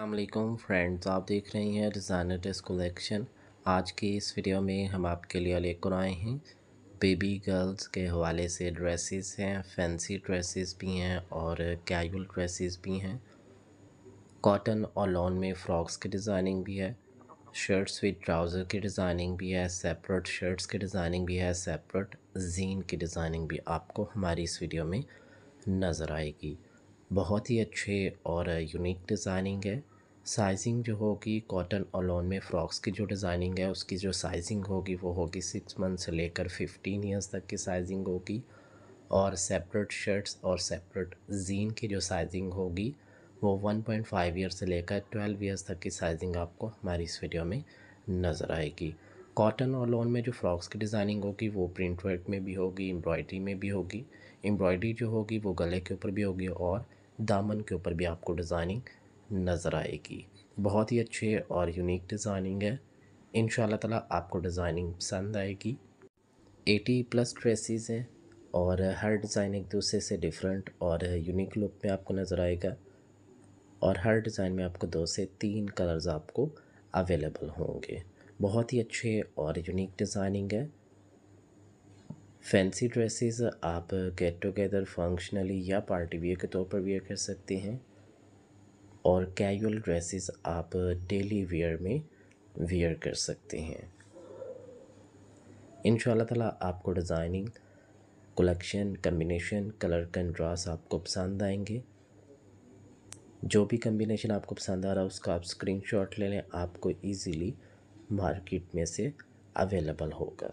अल्लाम फ्रेंड्स आप देख रहे हैं डिज़ाइनर ड्रेस कलेक्शन आज की इस वीडियो में हम आपके लिए लेकर आए हैं बेबी गर्ल्स के हवाले से ड्रेसेस हैं फैंसी ड्रेसेस भी हैं और कैजुअल ड्रेसेस भी हैं कॉटन और लॉन में फ्रॉक्स की डिज़ाइनिंग भी है शर्ट्स विद ट्राउज़र की डिज़ाइनिंग भी है सेपरेट शर्ट्स की डिज़ाइनिंग भी है सेपरेट जीन की डिज़ाइनिंग भी आपको हमारी इस वीडियो में नज़र आएगी बहुत ही अच्छे और यूनिक डिज़ाइनिंग है साइजिंग जो होगी कॉटन और लॉन में फ़्रॉक्स की जो डिज़ाइनिंग है उसकी जो साइजिंग होगी वो होगी सिक्स मंथ से लेकर फिफ्टीन ईयर्स तक की साइजिंग होगी और सेपरेट शर्ट्स और सेपरेट जीन की जो साइजिंग होगी वो वन पॉइंट फाइव ईयर से लेकर ट्वेल्व ईयर्स तक की साइजिंग आपको हमारी इस वीडियो में नज़र आएगी कॉटन और लॉन में जो फ्रॉक्स की डिज़ाइनिंग होगी वो प्रिंट वर्क में भी होगी एम्ब्रॉयडरी में भी होगी एम्ब्रॉयडरी जो होगी वो गले के ऊपर भी होगी और दामन के ऊपर भी आपको डिज़ाइनिंग नज़र आएगी बहुत ही अच्छे और यूनिक डिज़ाइनिंग है इन ताला आपको डिज़ाइनिंग पसंद आएगी एटी प्लस ड्रेसेस हैं और हर डिज़ाइन एक दूसरे से डिफरेंट और यूनिक लुक में आपको नज़र आएगा और हर डिज़ाइन में आपको दो से तीन कलर्स आपको अवेलेबल होंगे बहुत ही अच्छे और यूनिक डिज़ाइनिंग है फैंसी ड्रेसेस आप गेट टुगेदर फंक्शनली या पार्टी वियर के तौर पर वियर कर सकते हैं और कैजुअल ड्रेसेस आप डेली वियर में वियर कर सकते हैं इन ताला आपको designing collection combination colour contrast आपको पसंद आएंगे जो भी कम्बिनेशन आपको पसंद आ रहा है उसका आप स्क्रीनशॉट ले लें आपको इजीली मार्केट में से अवेलेबल होगा